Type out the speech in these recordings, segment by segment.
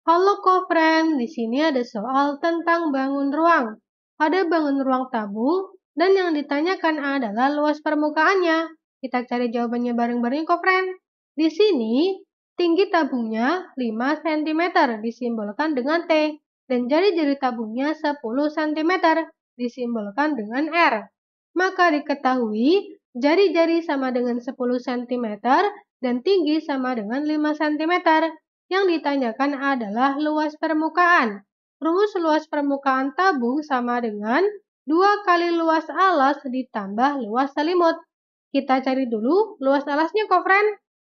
Halo friend, di sini ada soal tentang bangun ruang. Ada bangun ruang tabung, dan yang ditanyakan adalah luas permukaannya. Kita cari jawabannya bareng-bareng friend. Di sini, tinggi tabungnya 5 cm disimbolkan dengan T, dan jari-jari tabungnya 10 cm disimbolkan dengan R. Maka diketahui, jari-jari sama dengan 10 cm dan tinggi sama dengan 5 cm. Yang ditanyakan adalah luas permukaan. Rumus luas permukaan tabung sama dengan 2 kali luas alas ditambah luas selimut. Kita cari dulu luas alasnya kok, friend.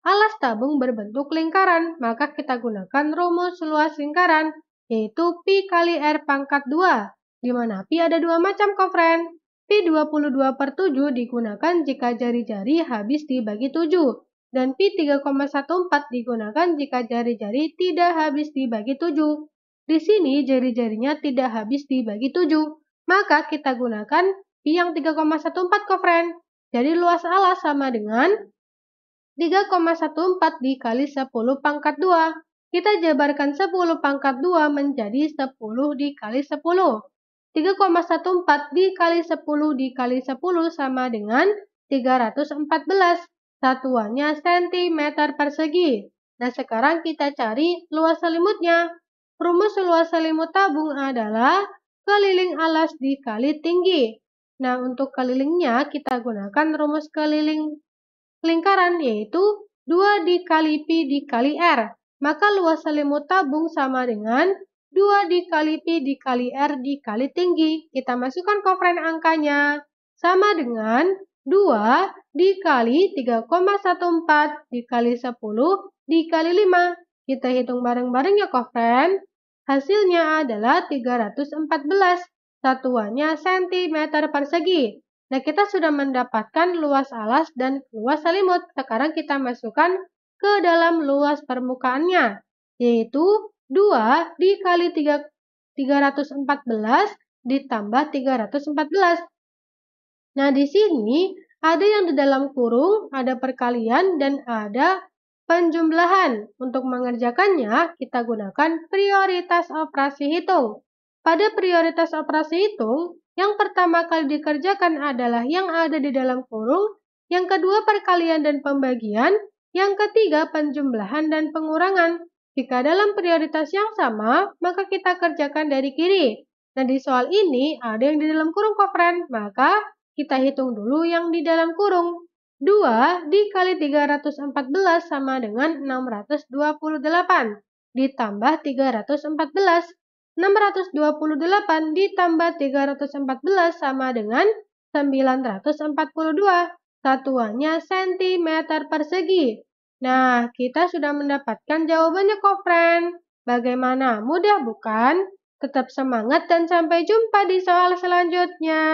Alas tabung berbentuk lingkaran, maka kita gunakan rumus luas lingkaran, yaitu Pi kali R pangkat 2, di mana Pi ada dua macam kok, friend. Pi 22 per 7 digunakan jika jari-jari habis dibagi 7 dan pi 3,14 digunakan jika jari-jari tidak habis dibagi 7. Di sini jari-jarinya tidak habis dibagi 7, maka kita gunakan pi yang 3,14 kovren. Jadi luas alas sama dengan 3,14 dikali 10 pangkat 2. Kita jabarkan 10 pangkat 2 menjadi 10 dikali 10. 3,14 dikali 10 dikali 10 sama dengan 314. Satuannya cm persegi. Nah, sekarang kita cari luas selimutnya. Rumus luas selimut tabung adalah keliling alas dikali tinggi. Nah, untuk kelilingnya kita gunakan rumus keliling lingkaran yaitu 2 dikali pi dikali r. Maka luas selimut tabung sama dengan 2 dikali pi dikali r dikali tinggi. Kita masukkan kofren angkanya sama dengan 2 dikali 3,14 dikali 10 dikali 5. Kita hitung bareng-bareng ya kofren. Hasilnya adalah 314. Satuannya cm persegi. Nah, kita sudah mendapatkan luas alas dan luas selimut. Sekarang kita masukkan ke dalam luas permukaannya, yaitu 2 dikali 3, 314 ditambah 314. Nah, di sini ada yang di dalam kurung, ada perkalian, dan ada penjumlahan. Untuk mengerjakannya, kita gunakan prioritas operasi hitung. Pada prioritas operasi hitung, yang pertama kali dikerjakan adalah yang ada di dalam kurung, yang kedua perkalian dan pembagian, yang ketiga penjumlahan dan pengurangan. Jika dalam prioritas yang sama, maka kita kerjakan dari kiri. Nah, di soal ini ada yang di dalam kurung kofren, maka kita hitung dulu yang di dalam kurung. 2 dikali 314 sama dengan 628 ditambah 314. 628 ditambah 314 sama dengan 942. Satuannya cm persegi. Nah, kita sudah mendapatkan jawabannya kok, friend. Bagaimana? Mudah bukan? Tetap semangat dan sampai jumpa di soal selanjutnya.